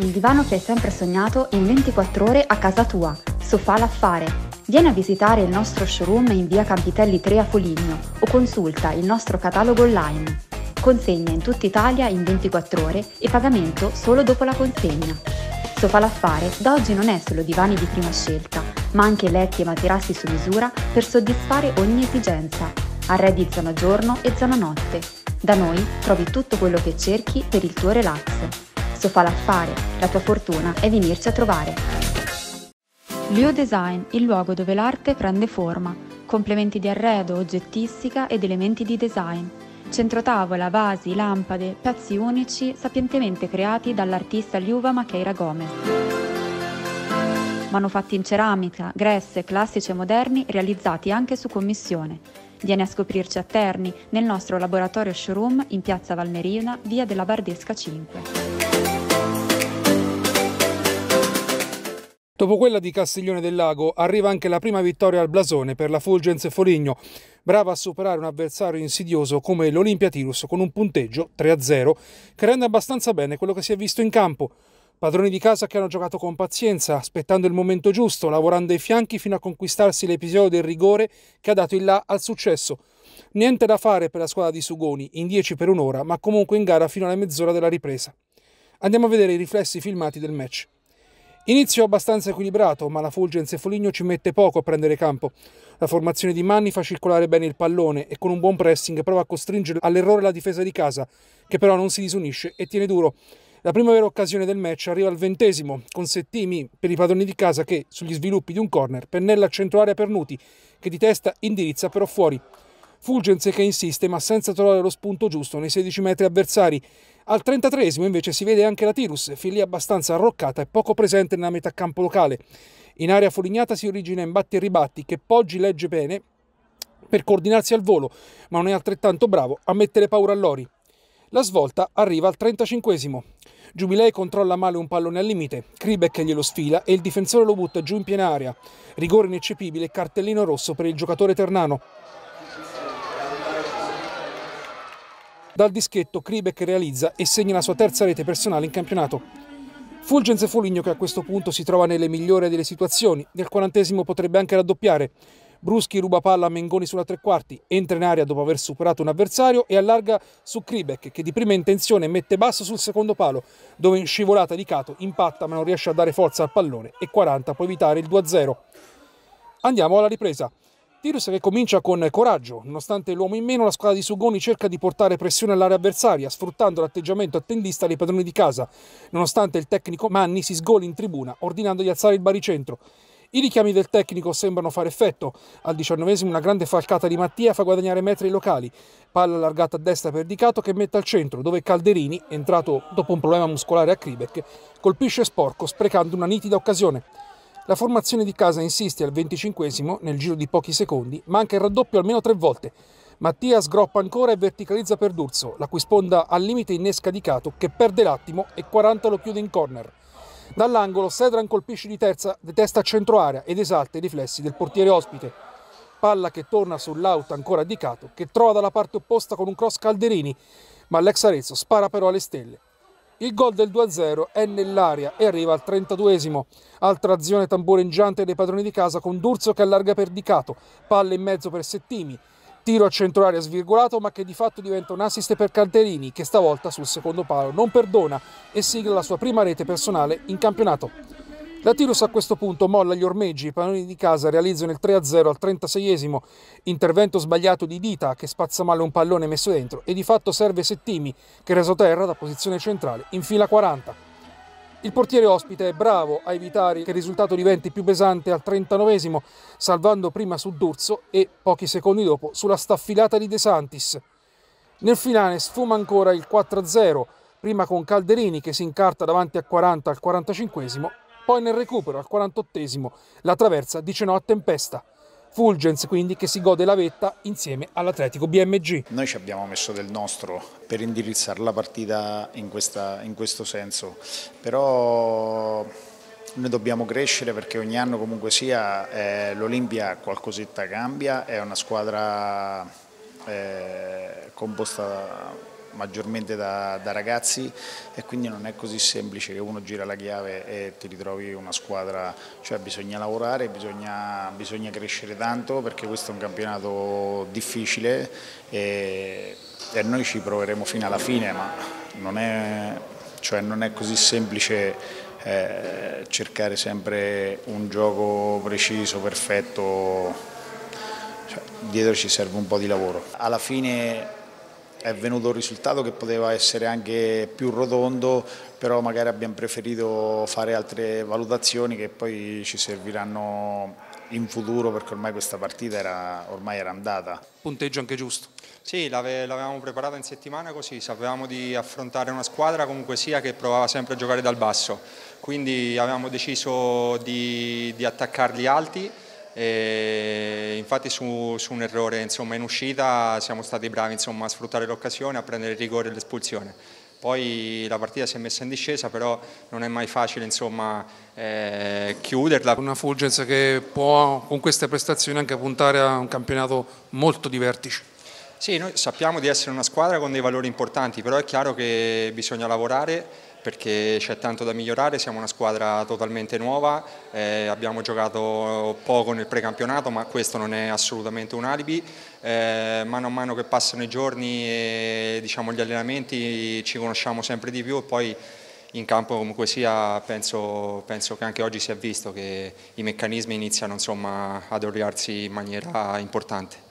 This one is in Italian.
il divano che hai sempre sognato in 24 ore a casa tua, Sofà L'affare. Vieni a visitare il nostro showroom in via Campitelli 3 a Foligno o consulta il nostro catalogo online. Consegna in tutta Italia in 24 ore e pagamento solo dopo la consegna. Sofà L'affare da oggi non è solo divani di prima scelta, ma anche letti e materassi su misura per soddisfare ogni esigenza. Arredi zona giorno e zona notte. Da noi trovi tutto quello che cerchi per il tuo relax prezzo fa l'affare, la tua fortuna è venirci a trovare. Leo Design, il luogo dove l'arte prende forma, complementi di arredo, oggettistica ed elementi di design. Centrotavola, vasi, lampade, pezzi unici sapientemente creati dall'artista Liuva Macheira Gomez. Manufatti in ceramica, gresse, classici e moderni realizzati anche su commissione. Vieni a scoprirci a Terni, nel nostro laboratorio showroom in piazza Valmerina, via della Bardesca 5. Dopo quella di Castiglione del Lago arriva anche la prima vittoria al blasone per la Fulgens Foligno, brava a superare un avversario insidioso come l'Olimpia Tirus con un punteggio 3-0 che rende abbastanza bene quello che si è visto in campo. Padroni di casa che hanno giocato con pazienza, aspettando il momento giusto, lavorando ai fianchi fino a conquistarsi l'episodio del rigore che ha dato il là al successo. Niente da fare per la squadra di Sugoni, in 10 per un'ora, ma comunque in gara fino alla mezz'ora della ripresa. Andiamo a vedere i riflessi filmati del match. Inizio abbastanza equilibrato, ma la Fulgens e Foligno ci mette poco a prendere campo. La formazione di Manni fa circolare bene il pallone e con un buon pressing prova a costringere all'errore la difesa di casa, che però non si disunisce e tiene duro. La prima vera occasione del match arriva al ventesimo, con Settimi per i padroni di casa che, sugli sviluppi di un corner, pennella a centro per Nuti, che di testa indirizza però fuori. Fulgenze che insiste ma senza trovare lo spunto giusto nei 16 metri avversari. Al 33 esimo invece si vede anche la Tirus, fin lì abbastanza arroccata e poco presente nella metà campo locale. In area fulignata si origina in batti e ribatti che Poggi legge bene per coordinarsi al volo, ma non è altrettanto bravo a mettere paura a Lori. La svolta arriva al 35 esimo Giubilei controlla male un pallone al limite, Kribek glielo sfila e il difensore lo butta giù in piena area. Rigore ineccepibile e cartellino rosso per il giocatore ternano. Dal dischetto Kribek realizza e segna la sua terza rete personale in campionato. Fulgens Foligno che a questo punto si trova nelle migliori delle situazioni, nel quarantesimo potrebbe anche raddoppiare. Bruschi ruba palla a Mengoni sulla tre quarti, entra in area dopo aver superato un avversario e allarga su Kribek che di prima intenzione mette basso sul secondo palo, dove in scivolata di Cato impatta ma non riesce a dare forza al pallone e 40 può evitare il 2-0. Andiamo alla ripresa. Virus che comincia con coraggio, nonostante l'uomo in meno la squadra di Sugoni cerca di portare pressione all'area avversaria, sfruttando l'atteggiamento attendista dei padroni di casa, nonostante il tecnico Manni si sgoli in tribuna, ordinando di alzare il baricentro. I richiami del tecnico sembrano fare effetto. Al diciannovesimo una grande falcata di Mattia fa guadagnare metri locali. Palla allargata a destra per Dicato che mette al centro, dove Calderini, entrato dopo un problema muscolare a Kribek, colpisce sporco, sprecando una nitida occasione. La formazione di casa insiste al 25 nel giro di pochi secondi, ma anche il raddoppio almeno tre volte. Mattia sgroppa ancora e verticalizza per D'Urso, la cui sponda al limite innesca Di Cato, che perde l'attimo e 40 lo chiude in corner. Dall'angolo Sedran colpisce di, terza, detesta a centro area ed esalta i riflessi del portiere ospite. Palla che torna sull'out ancora Di Cato, che trova dalla parte opposta con un cross Calderini, ma l'ex Arezzo spara però alle stelle. Il gol del 2-0 è nell'aria e arriva al 32esimo. Altra azione tamboreggiante dei padroni di casa con D'Urso che allarga per Dicato, palle in mezzo per Settimi. Tiro a centroaria svirgolato ma che di fatto diventa un assist per Calderini che stavolta sul secondo palo non perdona e sigla la sua prima rete personale in campionato. La Tirus a questo punto molla gli ormeggi, i pannoni di casa realizzano il 3-0 al 36esimo, intervento sbagliato di Dita che spazza male un pallone messo dentro e di fatto serve Settimi che reso terra da posizione centrale in fila 40. Il portiere ospite è bravo a evitare che il risultato diventi più pesante al 39esimo, salvando prima su D'Urso e pochi secondi dopo sulla staffilata di De Santis. Nel finale sfuma ancora il 4-0, prima con Calderini che si incarta davanti a 40 al 45esimo poi nel recupero al 48esimo la traversa dice no a Tempesta. Fulgens quindi che si gode la vetta insieme all'Atletico BMG. Noi ci abbiamo messo del nostro per indirizzare la partita in, questa, in questo senso, però noi dobbiamo crescere perché ogni anno comunque sia eh, l'Olimpia qualcosetta cambia, è una squadra eh, composta maggiormente da, da, ragazzi e quindi non è così semplice che uno gira la chiave e ti ritrovi una squadra, cioè bisogna lavorare, bisogna, bisogna crescere tanto perché questo è un campionato difficile e, e noi ci proveremo fino alla fine ma non è, cioè non è così semplice eh, cercare sempre un gioco preciso, perfetto, cioè, dietro ci serve un po' di lavoro. Alla fine è venuto un risultato che poteva essere anche più rotondo, però magari abbiamo preferito fare altre valutazioni che poi ci serviranno in futuro perché ormai questa partita era, ormai era andata. Punteggio anche giusto? Sì, l'avevamo preparata in settimana così, sapevamo di affrontare una squadra comunque sia che provava sempre a giocare dal basso, quindi avevamo deciso di, di attaccarli alti e infatti su, su, un errore insomma, in uscita siamo stati bravi insomma, a sfruttare l'occasione, a prendere il rigore e l'espulsione. Poi la partita si è messa in discesa, però non è mai facile insomma, eh, chiuderla. Una Fulgens che può con queste prestazioni anche puntare a un campionato molto di vertice. Sì, noi sappiamo di essere una squadra con dei valori importanti, però è chiaro che bisogna lavorare perché c'è tanto da migliorare, siamo una squadra totalmente nuova, eh, abbiamo giocato poco nel precampionato ma questo non è assolutamente un alibi, eh, mano a mano che passano i giorni e diciamo, gli allenamenti ci conosciamo sempre di più e poi in campo comunque sia penso, penso, che anche oggi si è visto che i meccanismi iniziano insomma, ad oriarsi in maniera importante.